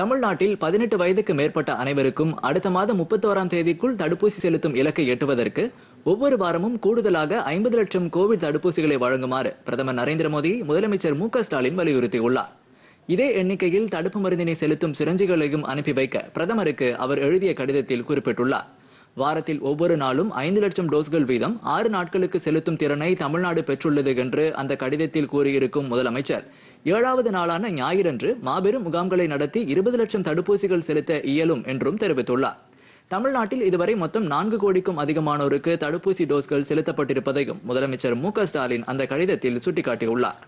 தமிழ்நாட்டில் பதினெட்டு வயதுக்கு மேற்பட்ட அனைவருக்கும் அடுத்த மாதம் முப்பத்தோராம் தேதிக்குள் தடுப்பூசி செலுத்தும் இலக்கை எட்டுவதற்கு ஒவ்வொரு வாரமும் கூடுதலாக ஐம்பது லட்சம் கோவிட் தடுப்பூசிகளை வழங்குமாறு பிரதமர் நரேந்திர மோடி முதலமைச்சர் மு ஸ்டாலின் வலியுறுத்தியுள்ளார் இதே எண்ணிக்கையில் தடுப்பு மருந்தினை செலுத்தும் சிரஞ்சிகளையும் அனுப்பி வைக்க பிரதமருக்கு அவர் எழுதிய கடிதத்தில் குறிப்பிட்டுள்ளார் வாரத்தில் ஒவ்வொரு நாளும் ஐந்து லட்சம் டோஸ்கள் வீதம் ஆறு நாட்களுக்கு செலுத்தும் திறனை தமிழ்நாடு பெற்றுள்ளது என்று அந்த கடிதத்தில் கூறியிருக்கும் முதலமைச்சர் ஏழாவது நாளான ஞாயிறன்று மாபெரும் முகாம்களை நடத்தி இருபது லட்சம் தடுப்பூசிகள் செலுத்த இயலும் என்றும் தெரிவித்துள்ளார் தமிழ்நாட்டில் இதுவரை மொத்தம் நான்கு கோடிக்கும் அதிகமானோருக்கு தடுப்பூசி டோஸ்கள் செலுத்தப்பட்டிருப்பதையும் முதலமைச்சர் மு ஸ்டாலின் அந்த கடிதத்தில் சுட்டிக்காட்டியுள்ளார்